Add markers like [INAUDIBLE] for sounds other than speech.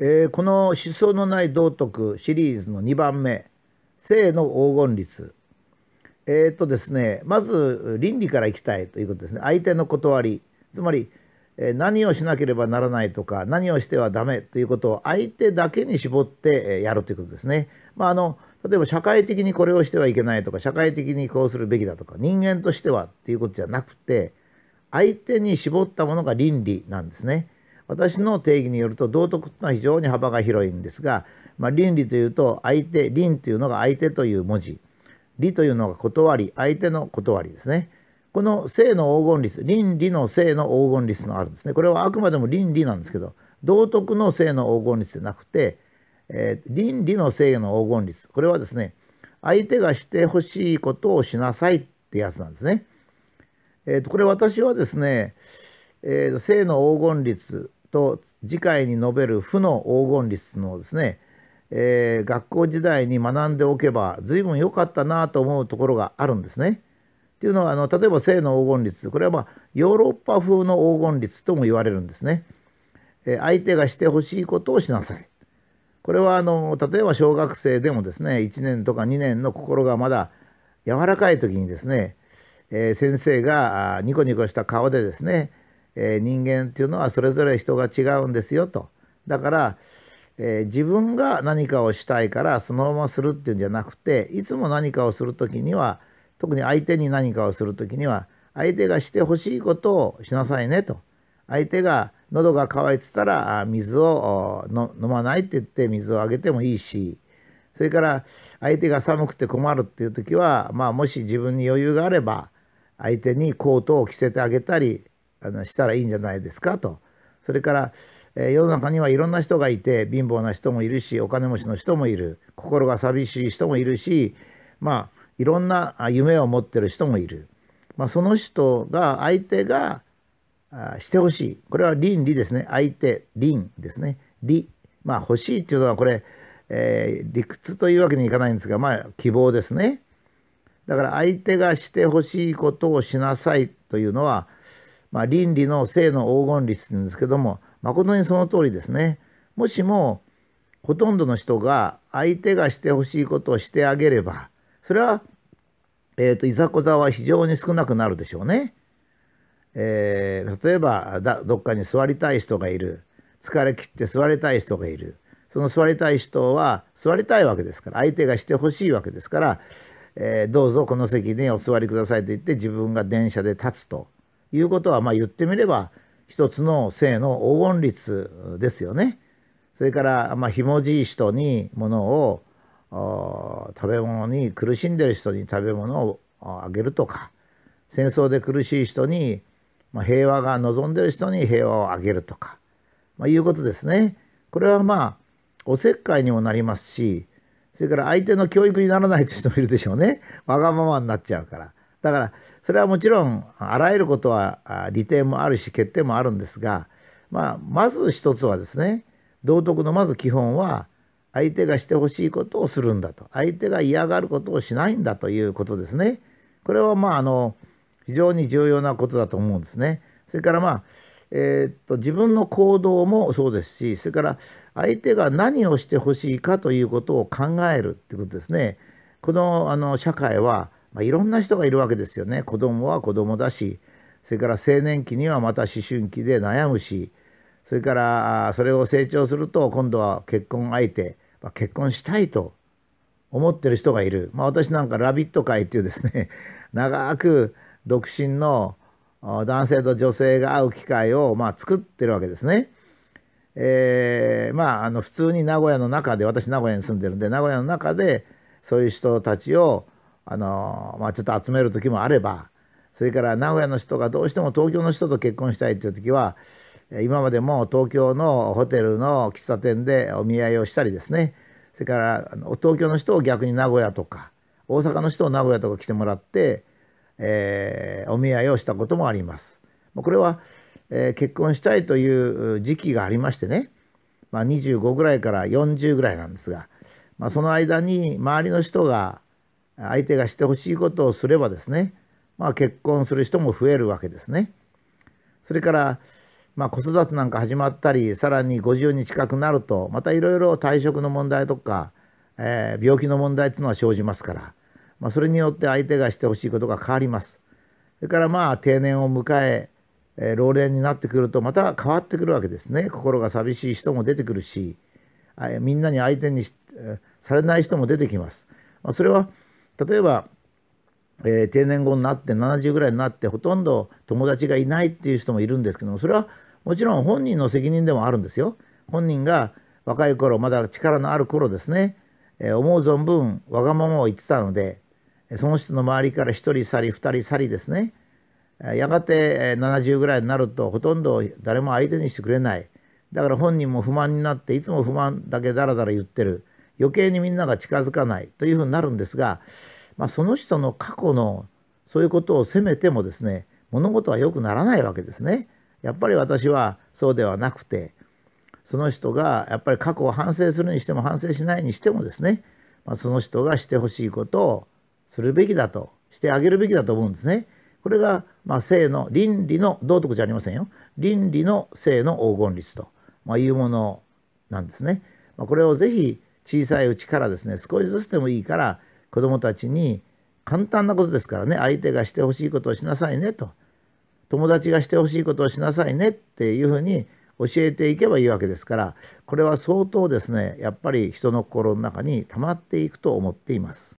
えー、この「思想のない道徳」シリーズの2番目「性の黄金律」えっ、ー、とですねまず倫理からいきたいということですね相手の断りつまり何をしなければならないとか何をしてはダメということを相手だけに絞ってやるということですね。まあ、あの例えば社会的にこれをしてはいけないとか社会的にこうするべきだとか人間としてはっていうことじゃなくて相手に絞ったものが倫理なんですね。私の定義によると道徳というのは非常に幅が広いんですが、まあ、倫理というと相手倫というのが相手という文字理というのが断り相手の断りですねこの性の黄金律倫理の性の黄金律のあるんですねこれはあくまでも倫理なんですけど道徳の性の黄金律ゃなくて、えー、倫理の性の黄金律これはですね相手がしてほしいことをしなさいってやつなんですね。えーとこれ私はですねえー、正の黄金律と次回に述べる負の黄金律のですね、えー、学校時代に学んでおけば随分良かったなと思うところがあるんですね。っていうのはあの例えば正の黄金律これはまあヨーロッパ風の黄金律とも言われるんですね。えー、相手がしてほしいことをしなさい。これはあの例えば小学生でもですね1年とか2年の心がまだ柔らかい時にですね、えー、先生がニコニコした顔でですねえー、人間っていうのはそれぞれ人が違うんですよと。だから、えー、自分が何かをしたいからそのままするっていうんじゃなくていつも何かをする時には特に相手に何かをする時には相手がしてほしいことをしなさいねと。相手が喉が渇いてたら水を飲まないって言って水をあげてもいいしそれから相手が寒くて困るっていう時は、まあ、もし自分に余裕があれば相手にコートを着せてあげたりあのしたらいいんじゃないですかと。それから、えー、世の中にはいろんな人がいて貧乏な人もいるしお金持ちの人もいる心が寂しい人もいるしまあいろんな夢を持ってる人もいる。まあ、その人が相手がしてほしい。これは倫理ですね。相手、倫ですね。理。まあ欲しいっていうのはこれ、えー、理屈というわけにいかないんですが、まあ希望ですね。だから相手がしてほしいことをしなさいというのは、まあ、倫理の性の黄金律ってうんですけども誠にその通りですね。もしもほとんどの人が相手がしてほしいことをしてあげればそれは、えーと、いざこざは非常に少なくなるでしょうね。えー、例えばだどっかに座りたい人がいる疲れ切って座りたい人がいるその座りたい人は座りたいわけですから相手がしてほしいわけですから、えー、どうぞこの席にお座りくださいと言って自分が電車で立つということは、まあ、言ってみれば一つの性の黄金律ですよね。それから、まあ、ひもじい人にものを食べ物に苦しんでる人に食べ物をあげるとか戦争で苦しい人に、ま平和が望んでる人に平和をあげるとか、まあ、いうことですね。これはまあおせっかいにもなりますしそれから相手の教育にならないという人もいるでしょうねわがままになっちゃうから。だからそれはもちろんあらゆることは利点もあるし欠点もあるんですが、まあ、まず一つはですね道徳のまず基本は相手がしてほしいことをするんだと相手が嫌がることをしないんだということですね。これはまああの非常に重要なことだと思うんですね。それからまあえー、っと自分の行動もそうですしそれから相手が何をしてほしいかということを考えるということですね。このあの社会はまあ、いろんな人がいるわけですよね子供は子供だしそれから青年期にはまた思春期で悩むしそれからそれを成長すると今度は結婚相手、まあ、結婚したいと思ってる人がいる、まあ、私なんか「ラビット界」っていうですね [LAUGHS] 長く独身の男性と女性が会う機会をまあ作ってるわけですね。えー、まああの普通に名古屋の中で私名古屋に住んでるんで名古屋の中でそういう人たちをあの、まあ、ちょっと集める時もあればそれから名古屋の人がどうしても東京の人と結婚したいっていう時は今までも東京のホテルの喫茶店でお見合いをしたりですねそれから東京の人を逆に名古屋とか大阪の人を名古屋とか来てもらって、えー、お見合いをしたこともあります。これは、えー、結婚したいという時期がありましてね、まあ、25ぐらいから40ぐらいなんですが、まあ、その間に周りの人が相手がしてほしいことをすればですね、まあ、結婚する人も増えるわけですね。それから、まあ、子育てなんか始まったりさらに50に近くなるとまたいろいろ退職の問題とか、えー、病気の問題っていうのは生じますから、まあ、それによって相手がしてほしいことが変わります。それからまあ定年を迎ええー、老齢になってくるとまた変わってくるわけですね心が寂しい人も出てくるしみんなに相手にされない人も出てきます。まあ、それは例えば、えー、定年後になって70ぐらいになってほとんど友達がいないっていう人もいるんですけどもそれはもちろん本人の責任でもあるんですよ。本人が若い頃まだ力のある頃ですね、えー、思う存分わがままを言ってたのでその人の周りから1人去り2人去りですねやがて70ぐらいになるとほとんど誰も相手にしてくれないだから本人も不満になっていつも不満だけダラダラ言ってる余計にみんなが近づかないというふうになるんですが、まあ、その人の過去のそういうことを責めてもですね物事は良くならないわけですね。やっぱり私はそうではなくてその人がやっぱり過去を反省するにしても反省しないにしてもですね、まあ、その人がしてほしいことをするべきだとしてあげるべきだと思うんですね。これが、まあ、性の倫理の道徳じゃありませんよ倫理の性の黄金律と、まあ、いうものなんですね。まあ、これをぜひ小さいうちからですね少しずつでもいいから子どもたちに簡単なことですからね相手がしてほしいことをしなさいねと友達がしてほしいことをしなさいねっていうふうに教えていけばいいわけですからこれは相当ですねやっぱり人の心の中に溜まっていくと思っています。